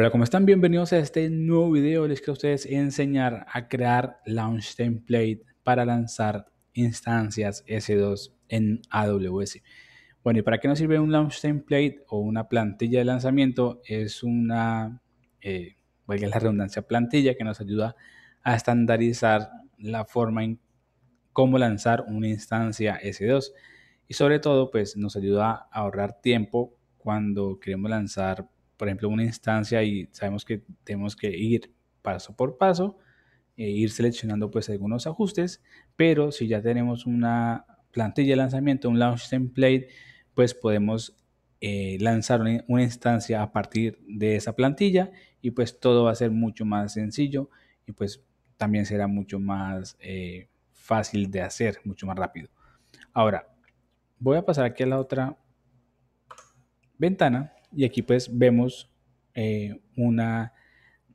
Hola, ¿cómo están? Bienvenidos a este nuevo video. Les quiero a ustedes enseñar a crear Launch Template para lanzar instancias S2 en AWS. Bueno, ¿y para qué nos sirve un Launch Template o una plantilla de lanzamiento? Es una, eh, valga la redundancia, plantilla que nos ayuda a estandarizar la forma en cómo lanzar una instancia S2. Y sobre todo, pues nos ayuda a ahorrar tiempo cuando queremos lanzar por ejemplo, una instancia y sabemos que tenemos que ir paso por paso e ir seleccionando pues algunos ajustes, pero si ya tenemos una plantilla de lanzamiento, un launch template, pues podemos eh, lanzar una, instancia a partir de esa plantilla y pues todo va a ser mucho más sencillo y pues también será mucho más eh, fácil de hacer, mucho más rápido. Ahora, voy a pasar aquí a la otra ventana y aquí pues vemos eh, una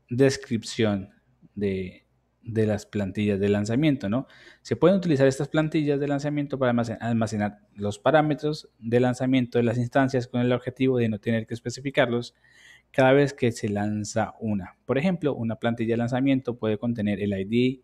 descripción de, las plantillas de lanzamiento, ¿no? Se pueden utilizar estas plantillas de lanzamiento para almacenar los parámetros de lanzamiento de las instancias con el objetivo de no tener que especificarlos cada vez que se lanza una. Por ejemplo, una plantilla de lanzamiento puede contener el ID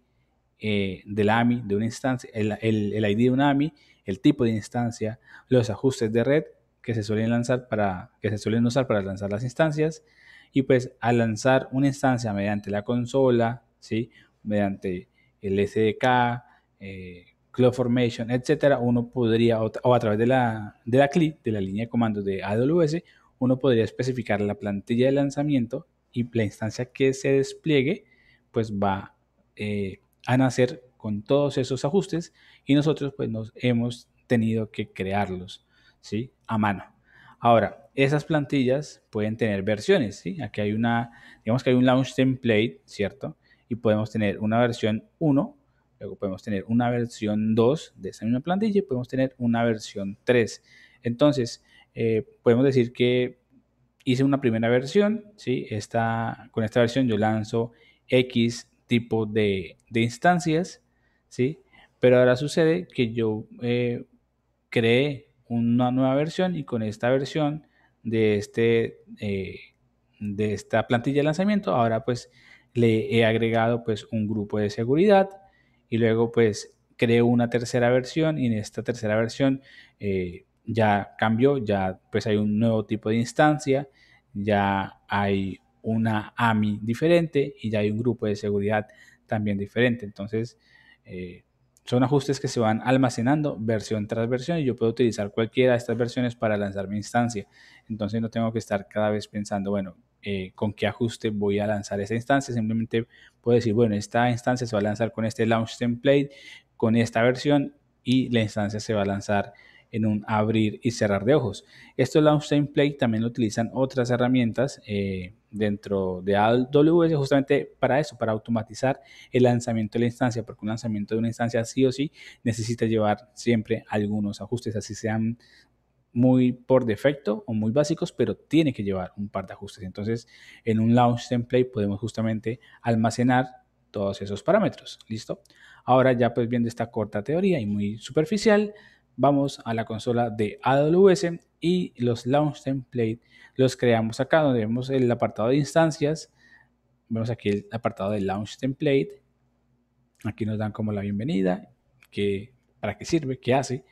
eh, del AMI de una instancia, el, el ID de un AMI, el tipo de instancia, los ajustes de red que se suelen lanzar para que se suelen usar para lanzar las instancias y pues al lanzar una instancia mediante la consola, ¿sí? mediante el SDK, eh, CloudFormation, etc., etcétera, uno podría o a través de la de la CLI, de la línea de comandos de AWS, uno podría especificar la plantilla de lanzamiento y la instancia que se despliegue, pues va eh, a nacer con todos esos ajustes y nosotros pues nos hemos tenido que crearlos. ¿sí? A mano. Ahora, esas plantillas pueden tener versiones, ¿sí? Aquí hay una, digamos que hay un launch template, ¿cierto? Y podemos tener una versión 1, luego podemos tener una versión 2 de esa misma plantilla y podemos tener una versión 3. Entonces, eh, podemos decir que hice una primera versión, ¿sí? Esta, con esta versión yo lanzo X tipo de, instancias, ¿sí? Pero ahora sucede que yo eh, creé una nueva versión y con esta versión de, este, eh, de esta plantilla de lanzamiento, ahora pues le he agregado pues un grupo de seguridad y luego pues creo una tercera versión y en esta tercera versión eh, ya cambió, ya pues hay un nuevo tipo de instancia, ya hay una AMI diferente y ya hay un grupo de seguridad también diferente. Entonces, eh, son ajustes que se van almacenando versión tras versión y yo puedo utilizar cualquiera de estas versiones para lanzar mi instancia. Entonces no tengo que estar cada vez pensando, bueno, eh, con qué ajuste voy a lanzar esa instancia. Simplemente puedo decir, bueno, esta instancia se va a lanzar con este launch template, con esta versión y la instancia se va a lanzar en un abrir y cerrar de ojos. Esto Launch Template también lo utilizan otras herramientas eh, dentro de AWS justamente para eso, para automatizar el lanzamiento de la instancia, porque un lanzamiento de una instancia sí o sí necesita llevar siempre algunos ajustes, así sean muy por defecto o muy básicos, pero tiene que llevar un par de ajustes. Entonces, en un launch template podemos justamente almacenar todos esos parámetros. ¿Listo? Ahora ya pues viendo esta corta teoría y muy superficial, vamos a la consola de AWS y los launch template los creamos acá donde vemos el apartado de instancias. Vemos aquí el apartado de launch template. Aquí nos dan como la bienvenida, que, para qué sirve, qué hace.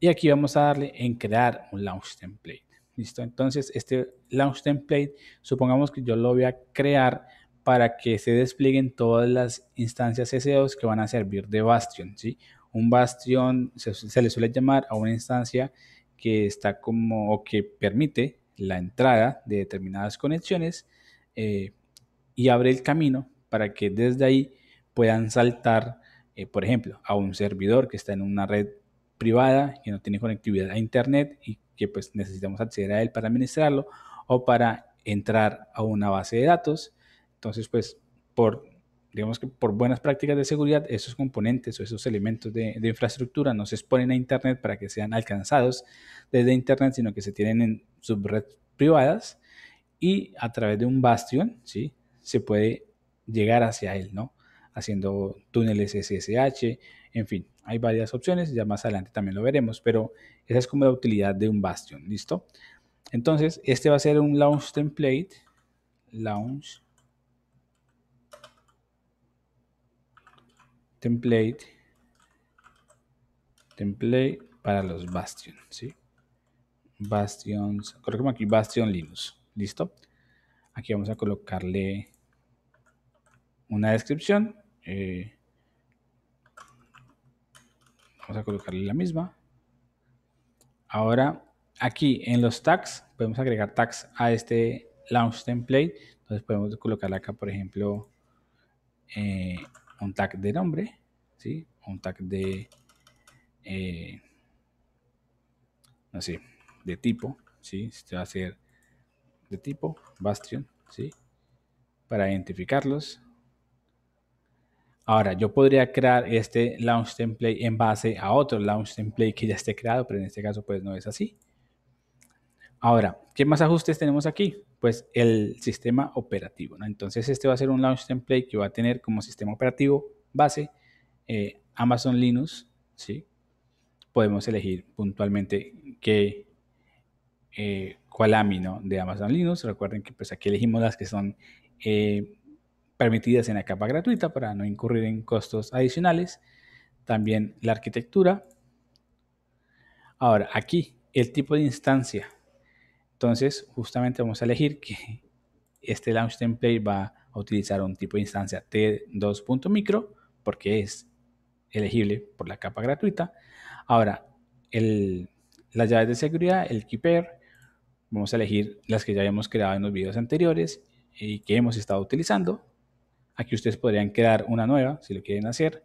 Y aquí vamos a darle en crear un launch template. Listo, entonces este launch template, supongamos que yo lo voy a crear para que se desplieguen todas las instancias s que van a servir de Bastion, ¿sí? Un bastión se, le suele llamar a una instancia que está como o que permite la entrada de determinadas conexiones eh, y abre el camino para que desde ahí puedan saltar, eh, por ejemplo, a un servidor que está en una red privada, que no tiene conectividad a Internet y que pues necesitamos acceder a él para administrarlo o para entrar a una base de datos. Entonces, pues por digamos que por buenas prácticas de seguridad, esos componentes o esos elementos de, infraestructura no se exponen a Internet para que sean alcanzados desde Internet, sino que se tienen en subredes privadas y a través de un bastión, ¿sí? Se puede llegar hacia él, ¿no? Haciendo túneles SSH, en fin, hay varias opciones, ya más adelante también lo veremos, pero esa es como la utilidad de un bastión, ¿listo? Entonces, este va a ser un launch template, launch template, template para los Bastion, ¿sí? Bastions, colocamos aquí Bastion Linux, ¿listo? Aquí vamos a colocarle una descripción. Eh, vamos a colocarle la misma. Ahora, aquí en los tags, podemos agregar tags a este launch template. Entonces podemos colocar acá, por ejemplo, eh, un tag de nombre, ¿sí? un tag de, eh, de tipo, ¿sí? se va a ser de tipo, Bastion, ¿sí? Para identificarlos. Ahora, yo podría crear este launch template en base a otro launch template que ya esté creado, pero en este caso pues no es así. Ahora, ¿qué más ajustes tenemos aquí? Pues el sistema operativo. Entonces, este va a ser un launch template que va a tener como sistema operativo base eh, Amazon Linux. ¿sí? Podemos elegir puntualmente qué, eh, cuál AMI de Amazon Linux. Recuerden que pues, aquí elegimos las que son eh, permitidas en la capa gratuita para no incurrir en costos adicionales. También la arquitectura. Ahora, aquí el tipo de instancia entonces, justamente vamos a elegir que este launch template va a utilizar un tipo de instancia T2.micro porque es elegible por la capa gratuita. Ahora, el, las llaves de seguridad, el key vamos a elegir las que ya habíamos creado en los videos anteriores y que hemos estado utilizando. Aquí ustedes podrían crear una nueva si lo quieren hacer.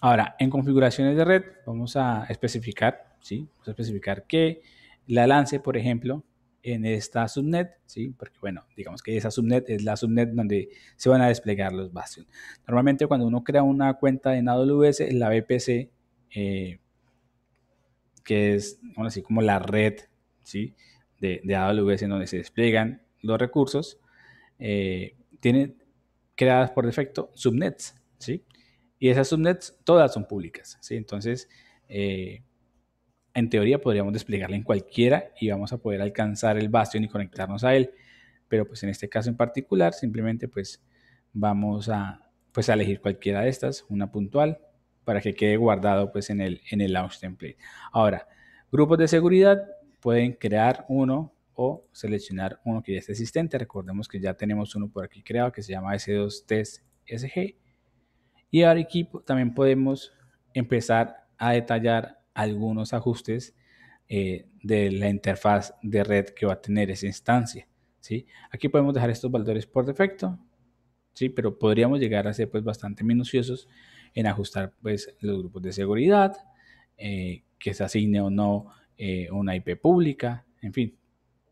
Ahora, en configuraciones de red vamos a especificar, ¿sí? Vamos a especificar que la lance, por ejemplo, en esta subnet, ¿sí? Porque, bueno, digamos que esa subnet es la subnet donde se van a desplegar los Bastion. Normalmente cuando uno crea una cuenta en AWS, la VPC, eh, que es, así como la red, ¿sí? De, AWS en donde se despliegan los recursos, eh, tienen creadas por defecto subnets, ¿sí? Y esas subnets todas son públicas, ¿sí? Entonces, eh, en teoría podríamos desplegarla en cualquiera y vamos a poder alcanzar el Bastion y conectarnos a él. Pero pues en este caso en particular, simplemente pues vamos pues, a, elegir cualquiera de estas, una puntual, para que quede guardado pues en el, en el launch template. Ahora, grupos de seguridad pueden crear uno o seleccionar uno que ya esté existente. Recordemos que ya tenemos uno por aquí creado que se llama S2 Test Y ahora aquí también podemos empezar a detallar algunos ajustes eh, de la interfaz de red que va a tener esa instancia. ¿sí? Aquí podemos dejar estos valores por defecto, ¿sí? pero podríamos llegar a ser pues, bastante minuciosos en ajustar pues, los grupos de seguridad, eh, que se asigne o no eh, una IP pública, en fin,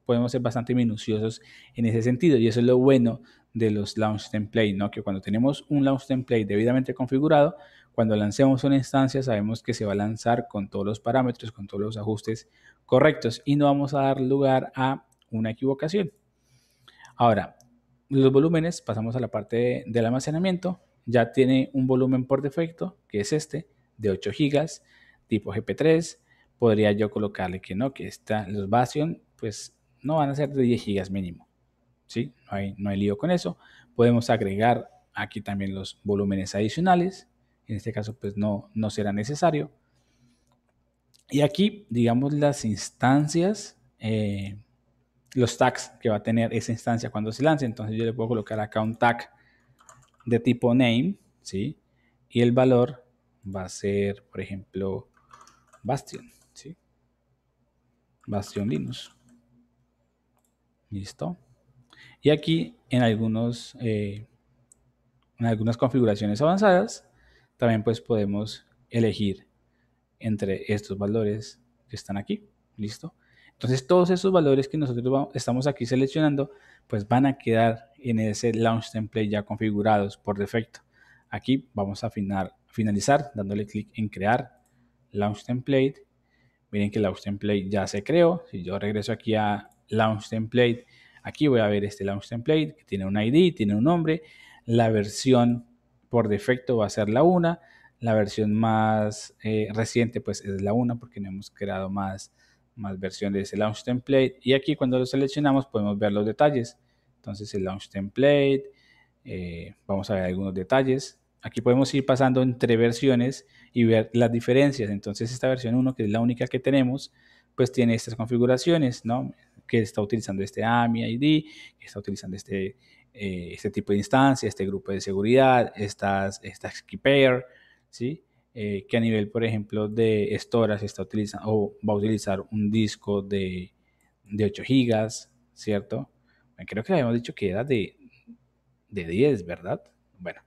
podemos ser bastante minuciosos en ese sentido y eso es lo bueno de los launch template, ¿no? que cuando tenemos un launch template debidamente configurado, cuando lancemos una instancia sabemos que se va a lanzar con todos los parámetros, con todos los ajustes correctos y no vamos a dar lugar a una equivocación. Ahora, los volúmenes, pasamos a la parte del almacenamiento, ya tiene un volumen por defecto, que es este, de 8 GB, tipo GP3. Podría yo colocarle que no, que los bastion, pues no van a ser de 10 GB mínimo. ¿sí? no hay lío con eso. Podemos agregar aquí también los volúmenes adicionales en este caso pues no, no será necesario. Y aquí, digamos, las instancias, eh, los tags que va a tener esa instancia cuando se lance. Entonces yo le puedo colocar acá un tag de tipo name, ¿sí? Y el valor va a ser, por ejemplo, Bastion, ¿sí? Bastion Linux. Listo. Y aquí en, algunos, eh, en algunas configuraciones avanzadas también pues podemos elegir entre estos valores que están aquí, ¿listo? Entonces todos esos valores que nosotros estamos aquí seleccionando, pues van a quedar en ese launch template ya configurados por defecto. Aquí vamos a finalizar dándole clic en crear launch template. Miren que launch template ya se creó. Si yo regreso aquí a launch template, aquí voy a ver este launch template que tiene un ID, tiene un nombre, la versión por defecto va a ser la 1. La versión más eh, reciente pues es la 1 porque no hemos creado más, más versiones de ese launch template. Y aquí cuando lo seleccionamos podemos ver los detalles. Entonces el launch template, eh, vamos a ver algunos detalles. Aquí podemos ir pasando entre versiones y ver las diferencias. Entonces esta versión 1, que es la única que tenemos, pues tiene estas configuraciones, ¿no? Que está utilizando este AMI ID, que está utilizando este eh, este tipo de instancia, este grupo de seguridad, estas, estas key eh, que a nivel, por ejemplo, de storage está utilizando o va a utilizar un disco de, 8 GB, ¿cierto? Creo que habíamos dicho que era de, de 10, ¿verdad? Bueno,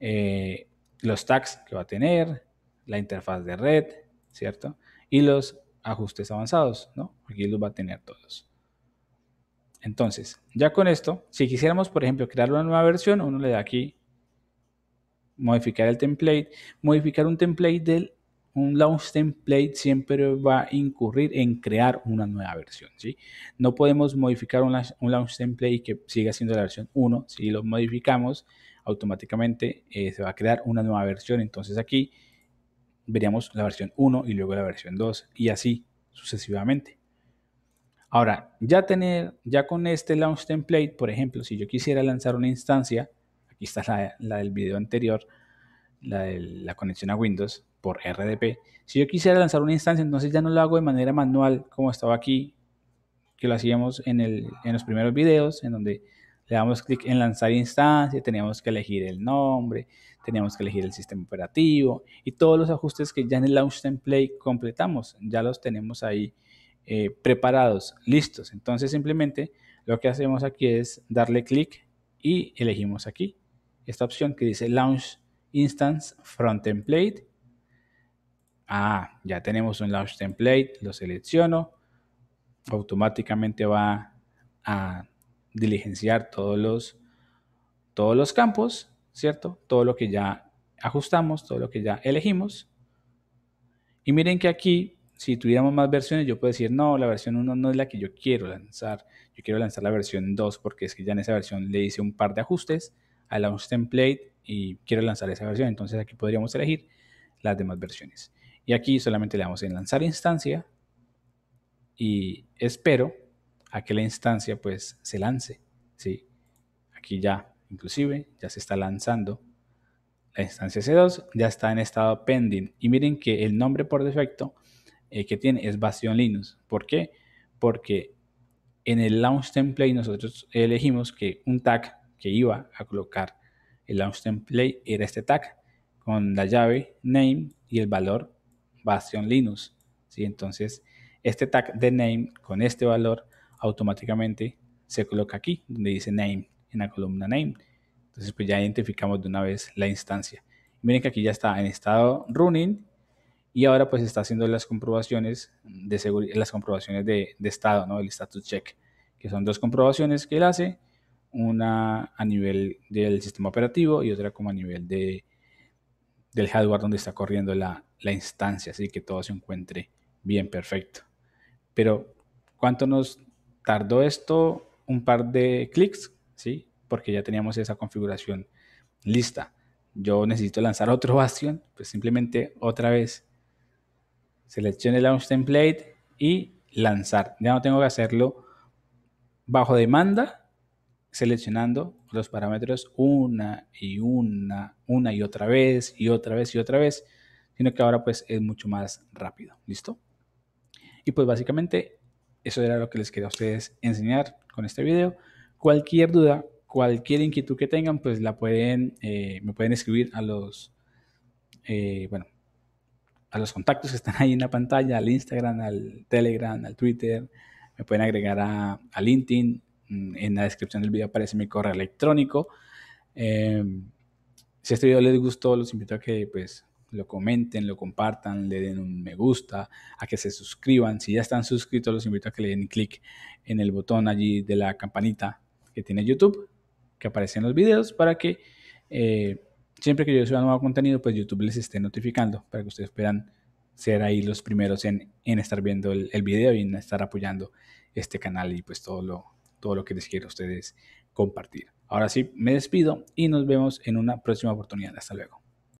eh, los tags que va a tener, la interfaz de red, ¿cierto? Y los ajustes avanzados, ¿no? Aquí los va a tener todos. Entonces, ya con esto, si quisiéramos, por ejemplo, crear una nueva versión, uno le da aquí modificar el template. Modificar un template del un launch template siempre va a incurrir en crear una nueva versión. No podemos modificar un launch, template que siga siendo la versión 1. Si lo modificamos, automáticamente eh, se va a crear una nueva versión. Entonces aquí veríamos la versión 1 y luego la versión 2 y así sucesivamente. Ahora, ya tener, ya con este launch template, por ejemplo, si yo quisiera lanzar una instancia, aquí está la, del video anterior, la de la conexión a Windows por RDP. Si yo quisiera lanzar una instancia, entonces ya no lo hago de manera manual como estaba aquí, que lo hacíamos en, en los primeros videos, en donde le damos clic en lanzar instancia, teníamos que elegir el nombre, teníamos que elegir el sistema operativo y todos los ajustes que ya en el launch template completamos, ya los tenemos ahí eh, preparados, listos. Entonces simplemente lo que hacemos aquí es darle clic y elegimos aquí esta opción que dice Launch Instance Front Template. Ah, ya tenemos un Launch Template, lo selecciono, automáticamente va a diligenciar todos los, todos los campos, ¿cierto? Todo lo que ya ajustamos, todo lo que ya elegimos. Y miren que aquí si tuviéramos más versiones, yo puedo decir, no, la versión 1 no es la que yo quiero lanzar, yo quiero lanzar la versión 2 porque es que ya en esa versión le hice un par de ajustes a launch template y quiero lanzar esa versión. Entonces aquí podríamos elegir las demás versiones. Y aquí solamente le damos en lanzar instancia y espero a que la instancia pues se lance. ¿sí? Aquí ya inclusive ya se está lanzando la instancia C2, ya está en estado pending. Y miren que el nombre por defecto eh, que tiene es bastion Linux. ¿Por qué? Porque en el launch template nosotros elegimos que un tag que iba a colocar el launch template era este tag con la llave name y el valor bastion Linux. ¿sí? Entonces, este tag de name con este valor automáticamente se coloca aquí, donde dice name, en la columna name. Entonces, pues ya identificamos de una vez la instancia. Miren que aquí ya está en estado running y ahora pues está haciendo las comprobaciones de seguridad, las comprobaciones de, estado, ¿no? El status check, que son dos comprobaciones que él hace, una a nivel del sistema operativo y otra como a nivel de, del hardware donde está corriendo la, la instancia, así que todo se encuentre bien perfecto. Pero, ¿cuánto nos tardó esto? Un par de clics, ¿sí? Porque ya teníamos esa configuración lista. Yo necesito lanzar otro bastión pues simplemente otra vez seleccione Launch Template y lanzar. Ya no tengo que hacerlo bajo demanda, seleccionando los parámetros una y una, una y otra vez, y otra vez y otra vez, sino que ahora pues es mucho más rápido. ¿Listo? Y pues básicamente eso era lo que les quería a ustedes enseñar con este video. Cualquier duda, cualquier inquietud que tengan, pues la pueden, eh, me pueden escribir a los, eh, bueno, a los contactos que están ahí en la pantalla, al Instagram, al Telegram, al Twitter, me pueden agregar a, LinkedIn, mm, en la descripción del video aparece mi correo electrónico. Em, si este video les gustó, los invito a que pues lo comenten, lo compartan, le den un me gusta, a que se suscriban. Si ya están suscritos, los invito a que le den clic en el botón allí de la campanita que tiene YouTube, que aparece en los videos, para que eh, siempre que yo suba nuevo contenido, pues YouTube les esté notificando para que ustedes puedan ser ahí los primeros en, estar viendo el, video y en estar apoyando este canal y pues todo lo, todo lo que les quiero a ustedes compartir. Ahora sí, me despido y nos vemos en una próxima oportunidad. Hasta luego.